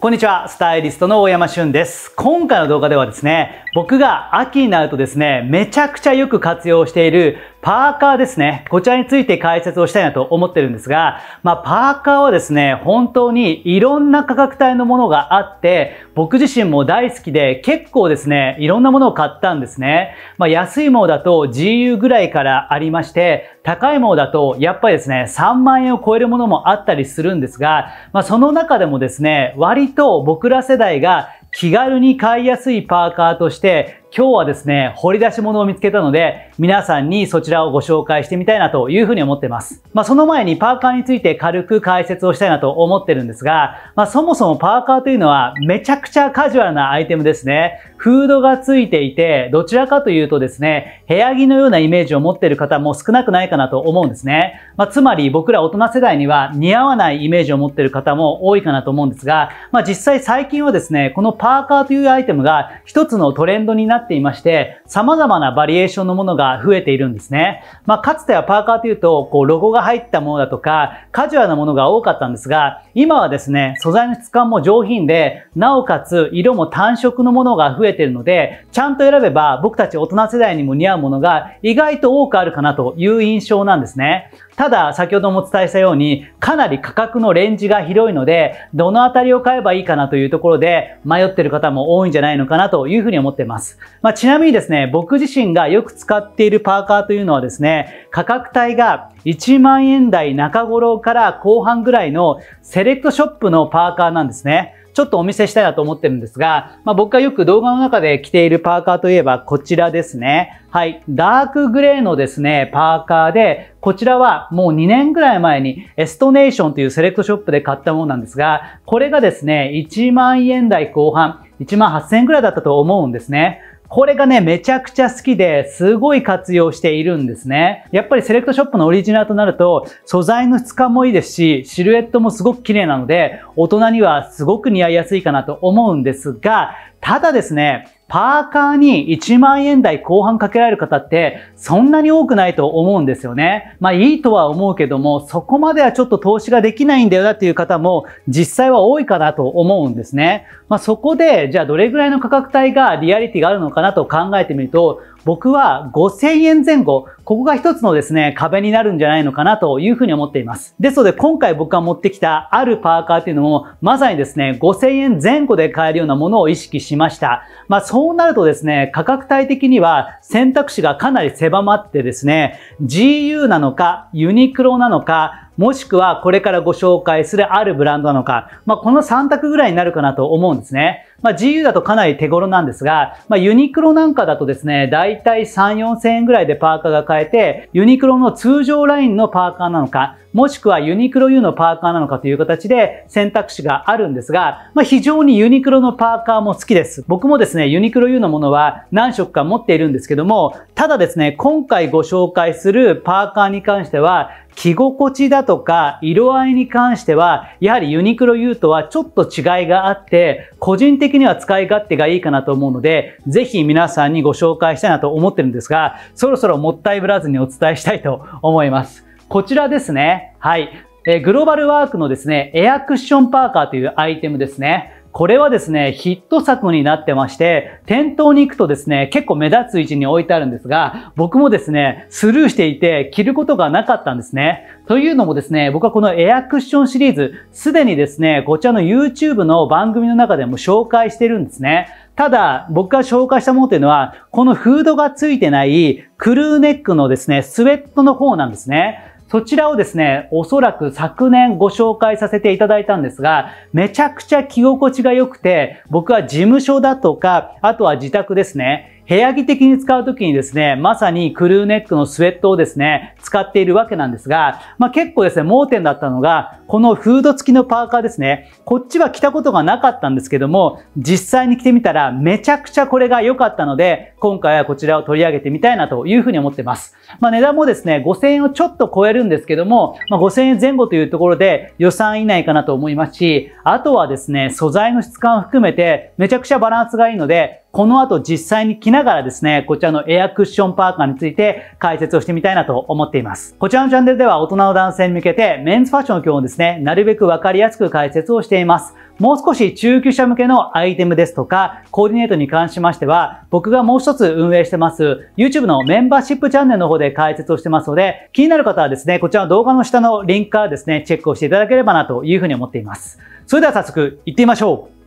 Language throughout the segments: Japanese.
こんにちは、スタイリストの大山俊です。今回の動画ではですね、僕が秋になるとですね、めちゃくちゃよく活用しているパーカーですね。こちらについて解説をしたいなと思ってるんですが、まあ、パーカーはですね、本当にいろんな価格帯のものがあって、僕自身も大好きで結構ですね、いろんなものを買ったんですね。まあ、安いものだと GU ぐらいからありまして、高いものだとやっぱりですね、3万円を超えるものもあったりするんですが、まあ、その中でもですね、割と僕ら世代が気軽に買いやすいパーカーとして今日はですね、掘り出し物を見つけたので、皆さんにそちらをご紹介してみたいなというふうに思ってます。まあ、その前にパーカーについて軽く解説をしたいなと思ってるんですが、まあ、そもそもパーカーというのはめちゃくちゃカジュアルなアイテムですね。フードがついていて、どちらかというとですね、部屋着のようなイメージを持っている方も少なくないかなと思うんですね。まあ、つまり僕ら大人世代には似合わないイメージを持っている方も多いかなと思うんですが、まあ、実際最近はですね、このパーカーというアイテムが一つのトレンドになっていまして、様々なバリエーションのものが増えているんですね。まあ、かつてはパーカーというと、こう、ロゴが入ったものだとか、カジュアルなものが多かったんですが、今はですね、素材の質感も上品で、なおかつ色も単色のものが増えているので、ちゃんと選べば僕たち大人世代にも似合うものが意外と多くあるかなという印象なんですね。ただ、先ほどもお伝えしたように、かなり価格のレンジが広いので、どのあたりを買えばいいかなというところで迷ってる方も多いんじゃないのかなというふうに思ってます。まあ、ちなみにですね、僕自身がよく使っているパーカーというのはですね、価格帯が1万円台中頃から後半ぐらいのセレクトショップのパーカーなんですね。ちょっとお見せしたいなと思ってるんですが、まあ、僕がよく動画の中で着ているパーカーといえばこちらですね。はい。ダークグレーのですね、パーカーで、こちらはもう2年ぐらい前にエストネーションというセレクトショップで買ったものなんですが、これがですね、1万円台後半、1万8000円ぐらいだったと思うんですね。これがね、めちゃくちゃ好きですごい活用しているんですね。やっぱりセレクトショップのオリジナルとなると、素材の質感もいいですし、シルエットもすごく綺麗なので、大人にはすごく似合いやすいかなと思うんですが、ただですね、パーカーに1万円台後半かけられる方ってそんなに多くないと思うんですよね。まあいいとは思うけども、そこまではちょっと投資ができないんだよなっていう方も実際は多いかなと思うんですね。まあそこで、じゃあどれぐらいの価格帯がリアリティがあるのかなと考えてみると、僕は5000円前後、ここが一つのですね、壁になるんじゃないのかなというふうに思っています。ですので、今回僕が持ってきたあるパーカーっていうのも、まさにですね、5000円前後で買えるようなものを意識しました。まあ、そうなるとですね、価格帯的には選択肢がかなり狭まってですね、GU なのか、ユニクロなのか、もしくはこれからご紹介するあるブランドなのか、まあ、この3択ぐらいになるかなと思うんですね。まあ、GU だとかなり手頃なんですが、まあ、ユニクロなんかだとですね、だいたい3、4 0円ぐらいでパーカーが買えて、ユニクロの通常ラインのパーカーなのか、もしくはユニクロ U のパーカーなのかという形で選択肢があるんですが、まあ、非常にユニクロのパーカーも好きです。僕もですね、ユニクロ U のものは何色か持っているんですけども、ただですね、今回ご紹介するパーカーに関しては、着心地だとか色合いに関しては、やはりユニクロ U とはちょっと違いがあって、個人的的には使い勝手がいいかなと思うので、ぜひ皆さんにご紹介したいなと思ってるんですが、そろそろもったいぶらずにお伝えしたいと思います。こちらですね。はい。えー、グローバルワークのですね、エアクッションパーカーというアイテムですね。これはですね、ヒット作になってまして、店頭に行くとですね、結構目立つ位置に置いてあるんですが、僕もですね、スルーしていて着ることがなかったんですね。というのもですね、僕はこのエアクッションシリーズ、すでにですね、こちらの YouTube の番組の中でも紹介してるんですね。ただ、僕が紹介したものというのは、このフードが付いてないクルーネックのですね、スウェットの方なんですね。そちらをですね、おそらく昨年ご紹介させていただいたんですが、めちゃくちゃ着心地が良くて、僕は事務所だとか、あとは自宅ですね、部屋着的に使う時にですね、まさにクルーネックのスウェットをですね、使っているわけなんですが、まあ、結構ですね、盲点だったのが、このフード付きのパーカーですね、こっちは着たことがなかったんですけども、実際に着てみたらめちゃくちゃこれが良かったので、今回はこちらを取り上げてみたいなというふうに思ってます。まあ、値段もですね、5000円をちょっと超えるんですけども、まあ、5000円前後というところで予算以内かなと思いますし、あとはですね、素材の質感を含めてめちゃくちゃバランスがいいので、この後実際に着ながらですね、こちらのエアクッションパーカーについて解説をしてみたいなと思っています。こちらのチャンネルでは大人の男性に向けてメンズファッションの基本をですね、なるべくわかりやすく解説をしています。もう少し中級者向けのアイテムですとか、コーディネートに関しましては、僕がもう一つ運営してます、YouTube のメンバーシップチャンネルの方で解説をしてますので、気になる方はですね、こちらの動画の下のリンクからですね、チェックをしていただければなというふうに思っています。それでは早速行ってみましょう。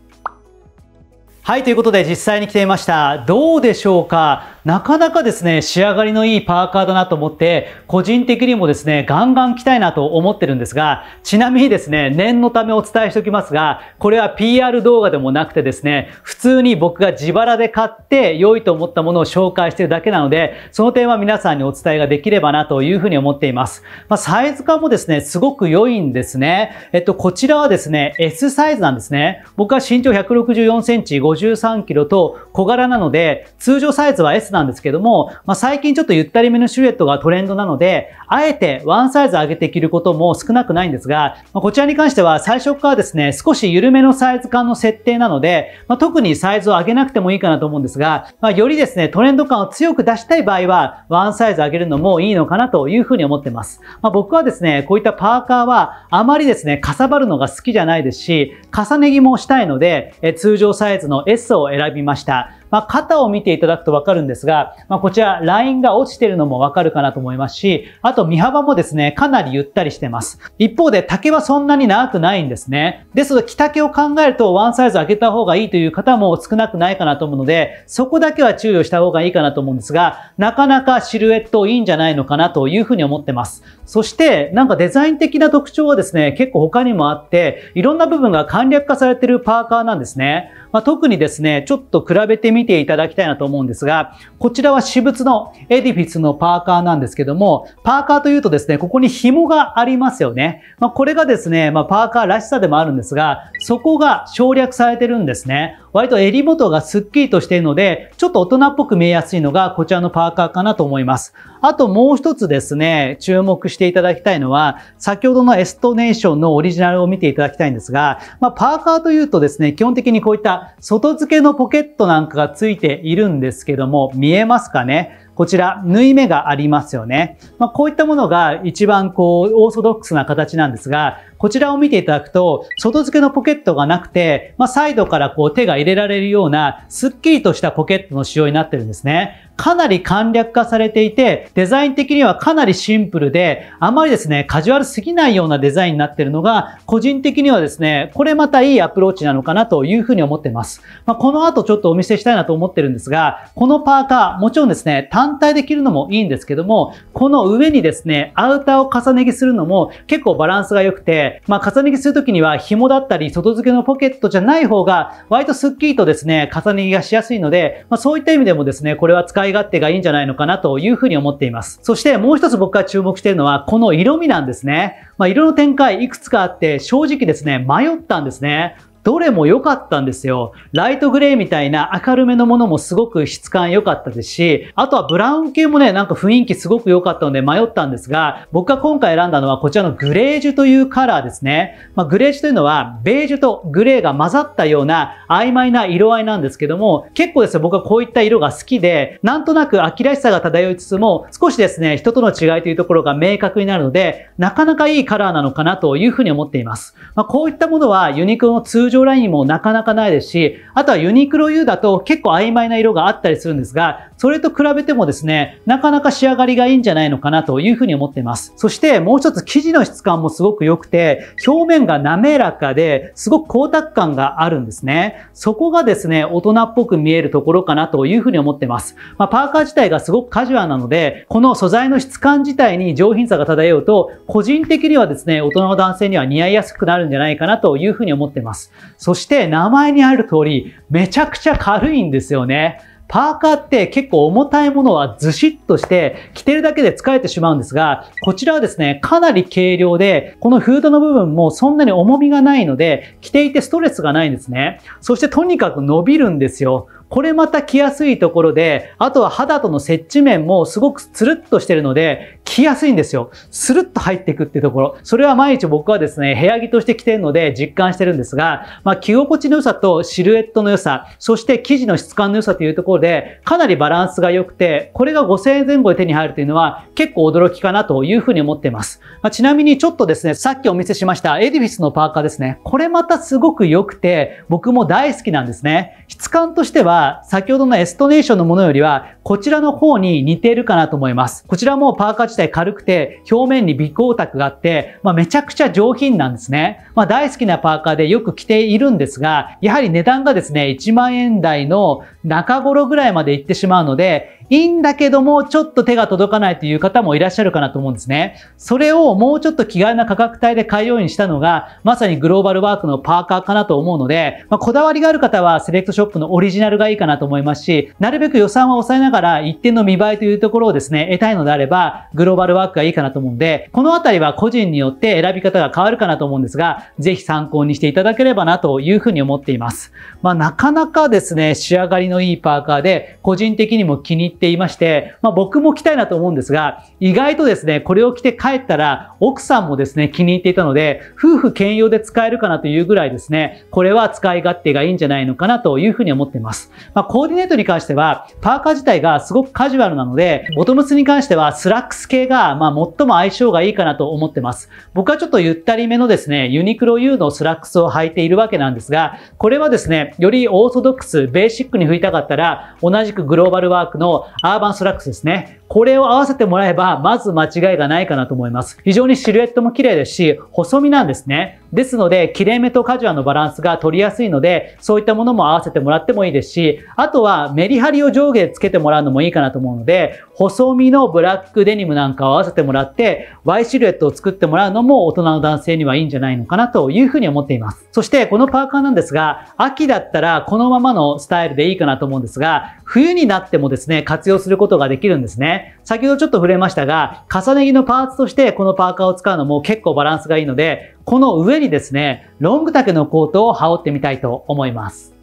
はい、ということで実際に来ていました。どうでしょうかなかなかですね、仕上がりのいいパーカーだなと思って、個人的にもですね、ガンガン着たいなと思ってるんですが、ちなみにですね、念のためお伝えしておきますが、これは PR 動画でもなくてですね、普通に僕が自腹で買って良いと思ったものを紹介してるだけなので、その点は皆さんにお伝えができればなというふうに思っています。まあ、サイズ感もですね、すごく良いんですね。えっと、こちらはですね、S サイズなんですね。僕は身長164センチ、53キロと小柄なので、通常サイズは S なんですけども、まあ、最近ちょっとゆったりめのシルエットがトレンドなので、あえてワンサイズ上げて着ることも少なくないんですが、まあ、こちらに関しては最初からですね、少し緩めのサイズ感の設定なので、まあ、特にサイズを上げなくてもいいかなと思うんですが、まあ、よりですね、トレンド感を強く出したい場合は、ワンサイズ上げるのもいいのかなというふうに思ってます。まあ、僕はですね、こういったパーカーはあまりですね、かさばるのが好きじゃないですし、重ね着もしたいので、え通常サイズの S を選びました。まあ、肩を見ていただくとわかるんですが、まあ、こちら、ラインが落ちてるのもわかるかなと思いますし、あと、身幅もですね、かなりゆったりしてます。一方で、丈はそんなに長くないんですね。ですので、着丈を考えると、ワンサイズ上げた方がいいという方も少なくないかなと思うので、そこだけは注意をした方がいいかなと思うんですが、なかなかシルエットいいんじゃないのかなというふうに思ってます。そして、なんかデザイン的な特徴はですね、結構他にもあって、いろんな部分が簡略化されてるパーカーなんですね。まあ、特にですね、ちょっと比べてみていただきたいなと思うんですが、こちらは私物のエディフィスのパーカーなんですけども、パーカーというとですね、ここに紐がありますよね。まあ、これがですね、まあ、パーカーらしさでもあるんですが、そこが省略されてるんですね。割と襟元がスッキリとしているので、ちょっと大人っぽく見えやすいのがこちらのパーカーかなと思います。あともう一つですね、注目していただきたいのは、先ほどのエストネーションのオリジナルを見ていただきたいんですが、まあ、パーカーというとですね、基本的にこういった外付けのポケットなんかがついているんですけども、見えますかねこちら、縫い目がありますよね。まあ、こういったものが一番こう、オーソドックスな形なんですが、こちらを見ていただくと、外付けのポケットがなくて、まあ、サイドからこう手が入れられるような、すっきりとしたポケットの仕様になってるんですね。かなり簡略化されていて、デザイン的にはかなりシンプルで、あまりですね、カジュアルすぎないようなデザインになってるのが、個人的にはですね、これまたいいアプローチなのかなというふうに思ってます。まあ、この後ちょっとお見せしたいなと思ってるんですが、このパーカー、もちろんですね、単体で着るのもいいんですけども、この上にですね、アウターを重ね着するのも結構バランスが良くて、まあ、重ね着するときには紐だったり、外付けのポケットじゃない方が、割とスッキリとですね、重ね着がしやすいので、まあ、そういった意味でもですね、これは使い勝手がいいんじゃないのかなというふうに思っています。そしてもう一つ僕が注目しているのは、この色味なんですね。まあ、色の展開いくつかあって、正直ですね、迷ったんですね。どれも良かったんですよ。ライトグレーみたいな明るめのものもすごく質感良かったですし、あとはブラウン系もね、なんか雰囲気すごく良かったので迷ったんですが、僕が今回選んだのはこちらのグレージュというカラーですね。まあ、グレージュというのは、ベージュとグレーが混ざったような曖昧な色合いなんですけども、結構ですね、僕はこういった色が好きで、なんとなく秋らしさが漂いつつも、少しですね、人との違いというところが明確になるので、なかなかいいカラーなのかなというふうに思っています。まあ、こういったものはユニクロの通常ラインもなかなかないですし、あとはユニクロ U だと結構曖昧な色があったりするんですが、それと比べてもですね、なかなか仕上がりがいいんじゃないのかなというふうに思っています。そしてもう一つ生地の質感もすごく良くて、表面が滑らかで、すごく光沢感があるんですね。そこがですね、大人っぽく見えるところかなというふうに思ってます。まあ、パーカー自体がすごくカジュアルなので、この素材の質感自体に上品さが漂うと、個人的にはですね、大人の男性には似合いやすくなるんじゃないかなというふうに思ってます。そして名前にある通り、めちゃくちゃ軽いんですよね。パーカーって結構重たいものはズシッとして着てるだけで疲れてしまうんですが、こちらはですね、かなり軽量で、このフードの部分もそんなに重みがないので、着ていてストレスがないんですね。そしてとにかく伸びるんですよ。これまた着やすいところで、あとは肌との接地面もすごくつるっとしてるので、着やすいんですよ。スルッと入っていくっていうところ。それは毎日僕はですね、部屋着として着てるので実感してるんですが、まあ、着心地の良さとシルエットの良さ、そして生地の質感の良さというところで、かなりバランスが良くて、これが5000円前後で手に入るというのは結構驚きかなというふうに思っています。まあ、ちなみにちょっとですね、さっきお見せしましたエディフィスのパーカーですね。これまたすごく良くて、僕も大好きなんですね。質感としては、は、先ほどのエストネーションのものよりは、こちらの方に似ているかなと思います。こちらもパーカー自体軽くて、表面に微光沢があって、まあ、めちゃくちゃ上品なんですね。まあ、大好きなパーカーでよく着ているんですが、やはり値段がですね、1万円台の中頃ぐらいまで行ってしまうので、いいんだけども、ちょっと手が届かないという方もいらっしゃるかなと思うんですね。それをもうちょっと気軽な価格帯で買うようにしたのが、まさにグローバルワークのパーカーかなと思うので、まあ、こだわりがある方はセレクトショップのオリジナルがいいかなと思いますし、なるべく予算は抑えながら一定の見栄えというところをですね、得たいのであれば、グローバルワークがいいかなと思うんで、このあたりは個人によって選び方が変わるかなと思うんですが、ぜひ参考にしていただければなというふうに思っています。まあ、なかなかですね、仕上がりのいいパーカーで、個人的にも気に入ってっていまして、まあ、僕も着たいなと思うんですが、意外とですね、これを着て帰ったら、奥さんもですね、気に入っていたので、夫婦兼用で使えるかなというぐらいですね、これは使い勝手がいいんじゃないのかなというふうに思っています。まあ、コーディネートに関しては、パーカー自体がすごくカジュアルなので、ボトムスに関しては、スラックス系が、まあ、最も相性がいいかなと思ってます。僕はちょっとゆったりめのですね、ユニクロ U のスラックスを履いているわけなんですが、これはですね、よりオーソドックス、ベーシックに拭いたかったら、同じくグローバルワークのアーバンストラックスですね。これを合わせてもらえば、まず間違いがないかなと思います。非常にシルエットも綺麗ですし、細身なんですね。ですので、切れ目とカジュアルのバランスが取りやすいので、そういったものも合わせてもらってもいいですし、あとはメリハリを上下でつけてもらうのもいいかなと思うので、細身のブラックデニムなんかを合わせてもらって、Y シルエットを作ってもらうのも大人の男性にはいいんじゃないのかなというふうに思っています。そしてこのパーカーなんですが、秋だったらこのままのスタイルでいいかなと思うんですが、冬になってもですね、活用することができるんですね。先ほどちょっと触れましたが、重ね着のパーツとしてこのパーカーを使うのも結構バランスがいいので、この上にですね、ロング丈のコートを羽織ってみたいと思います。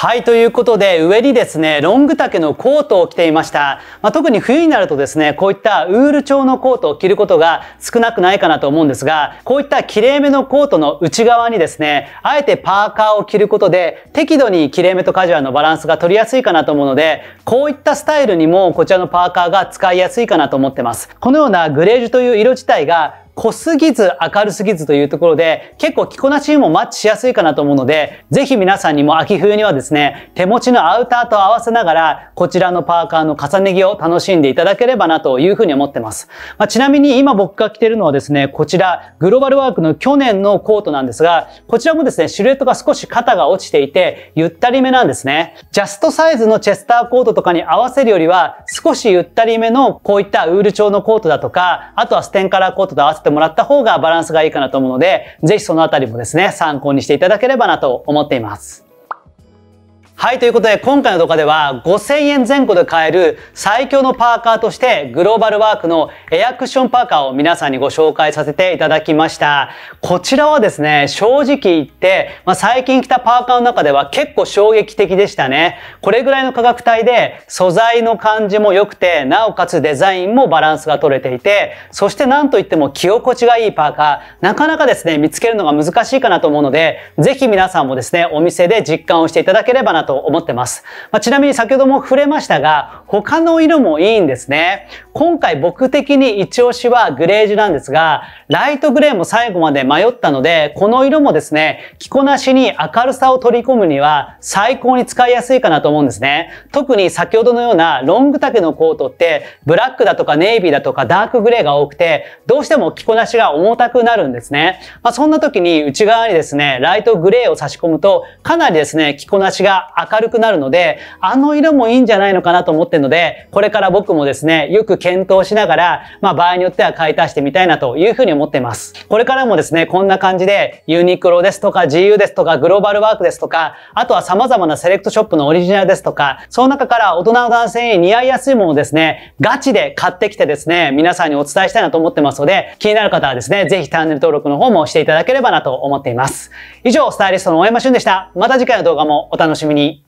はい、ということで、上にですね、ロング丈のコートを着ていました。まあ、特に冬になるとですね、こういったウール調のコートを着ることが少なくないかなと思うんですが、こういったきれいめのコートの内側にですね、あえてパーカーを着ることで、適度にきれいめとカジュアルのバランスが取りやすいかなと思うので、こういったスタイルにもこちらのパーカーが使いやすいかなと思ってます。このようなグレージュという色自体が、濃すぎず明るすぎずというところで、結構着こなしにもマッチしやすいかなと思うので、ぜひ皆さんにも秋冬にはですね、手持ちのアウターと合わせながら、こちらのパーカーの重ね着を楽しんでいただければなというふうに思ってます。まあ、ちなみに今僕が着てるのはですね、こちら、グローバルワークの去年のコートなんですが、こちらもですね、シルエットが少し肩が落ちていて、ゆったりめなんですね。ジャストサイズのチェスターコートとかに合わせるよりは、少しゆったりめのこういったウール調のコートだとか、あとはステンカラーコートと合わせててもらった方がバランスがいいかなと思うので、ぜひそのあたりもですね、参考にしていただければなと思っています。はい、ということで今回の動画では5000円前後で買える最強のパーカーとしてグローバルワークのエアクッションパーカーを皆さんにご紹介させていただきました。こちらはですね、正直言って、まあ、最近着たパーカーの中では結構衝撃的でしたね。これぐらいの価格帯で素材の感じも良くて、なおかつデザインもバランスが取れていて、そして何といっても着心地がいいパーカー、なかなかですね、見つけるのが難しいかなと思うので、ぜひ皆さんもですね、お店で実感をしていただければなとと思ってます。まあ、ちなみに先ほども触れましたが、他の色もいいんですね。今回僕的に一押しはグレージュなんですが、ライトグレーも最後まで迷ったので、この色もですね、着こなしに明るさを取り込むには最高に使いやすいかなと思うんですね。特に先ほどのようなロング丈のコートって、ブラックだとかネイビーだとかダークグレーが多くて、どうしても着こなしが重たくなるんですね。まあ、そんな時に内側にですね、ライトグレーを差し込むと、かなりですね、着こなしが明るくなるので、あの色もいいんじゃないのかなと思ってるので、これから僕もですね、よく検討しながら、まあ場合によっては買い足してみたいなというふうに思ってます。これからもですね、こんな感じでユニクロですとか GU ですとかグローバルワークですとか、あとは様々なセレクトショップのオリジナルですとか、その中から大人の男性に似合いやすいものをですね、ガチで買ってきてですね、皆さんにお伝えしたいなと思ってますので、気になる方はですね、ぜひチャンネル登録の方もしていただければなと思っています。以上、スタイリストの大山俊でした。また次回の動画もお楽しみに。